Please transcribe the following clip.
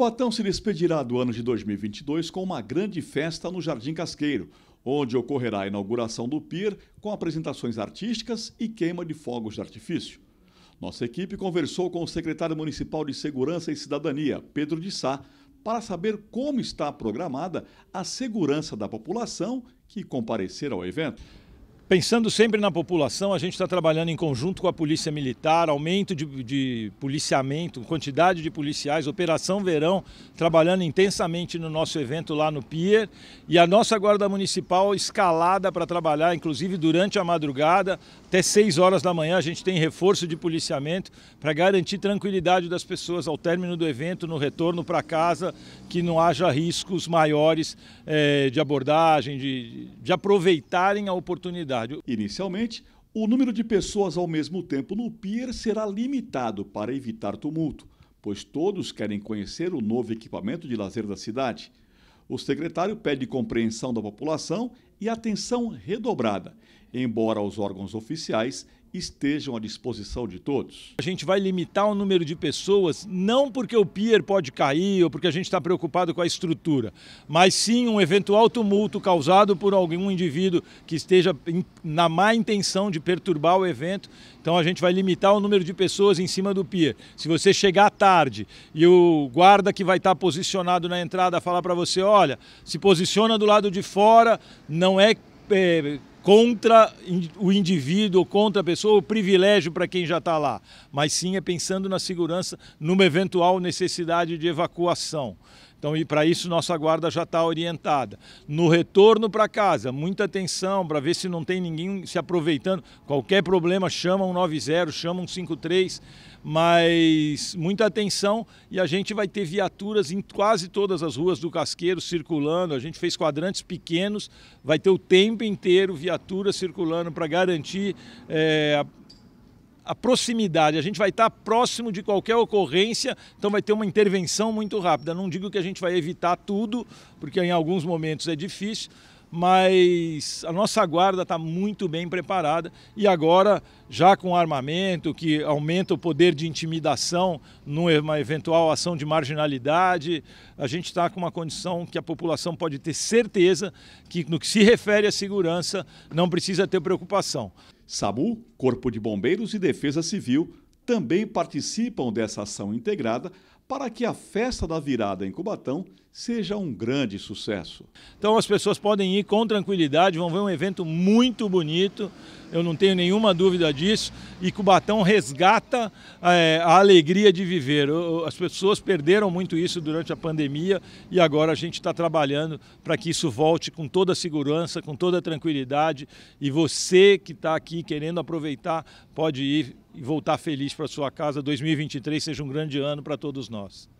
Cubatão se despedirá do ano de 2022 com uma grande festa no Jardim Casqueiro, onde ocorrerá a inauguração do PIR com apresentações artísticas e queima de fogos de artifício. Nossa equipe conversou com o secretário municipal de Segurança e Cidadania, Pedro de Sá, para saber como está programada a segurança da população que comparecer ao evento. Pensando sempre na população, a gente está trabalhando em conjunto com a Polícia Militar, aumento de, de, policiamento, quantidade de policiais, Operação Verão, trabalhando intensamente no nosso evento lá no Pier e a nossa Guarda Municipal escalada para trabalhar, inclusive durante a madrugada, até 6 horas da manhã a gente tem reforço de policiamento para garantir tranquilidade das pessoas ao término do evento, no retorno para casa, que não haja riscos maiores é, de abordagem, de, de aproveitarem a oportunidade estádio. Inicialmente, o número de pessoas ao mesmo tempo no pier será limitado para evitar tumulto, pois todos querem conhecer o novo equipamento de lazer da cidade. O secretário pede compreensão da população e atenção redobrada, embora os órgãos oficiais estejam à disposição de todos. A gente vai limitar o número de pessoas, não porque o pier pode cair ou porque a gente está preocupado com a estrutura, mas sim um eventual tumulto causado por algum indivíduo que esteja na má intenção de perturbar o evento. Então a gente vai limitar o número de pessoas em cima do pier. Se você chegar tarde e o guarda que vai estar posicionado na entrada falar para você, olha, se posiciona do lado de fora, não é, é contra o indivíduo, contra a pessoa, o privilégio para quem já está lá, mas sim é pensando na segurança numa eventual necessidade de evacuação. Então, e para isso, nossa guarda já está orientada. No retorno para casa, muita atenção para ver se não tem ninguém se aproveitando. Qualquer problema, chama um 90, chama um 53, mas muita atenção e a gente vai ter viaturas em quase todas as ruas do Casqueiro circulando. A gente fez quadrantes pequenos, vai ter o tempo inteiro viaturas circulando para garantir é, a proximidade, a gente vai estar próximo de qualquer ocorrência, então vai ter uma intervenção muito rápida. Não digo que a gente vai evitar tudo, porque em alguns momentos é difícil, mas a nossa guarda está muito bem preparada e agora, já com armamento, que aumenta o poder de intimidação numa eventual ação de marginalidade, a gente está com uma condição que a população pode ter certeza que, no que se refere à segurança, não precisa ter preocupação. SAMU, Corpo de Bombeiros e Defesa Civil também participam dessa ação integrada para que a festa da virada em Cubatão seja um grande sucesso. Então as pessoas podem ir com tranquilidade, vão ver um evento muito bonito, eu não tenho nenhuma dúvida disso, e Cubatão resgata é, a alegria de viver. As pessoas perderam muito isso durante a pandemia e agora a gente está trabalhando para que isso volte com toda a segurança, com toda a tranquilidade, e você que está aqui querendo aproveitar pode ir e voltar feliz para sua casa. 2023 seja um grande ano para todos nós.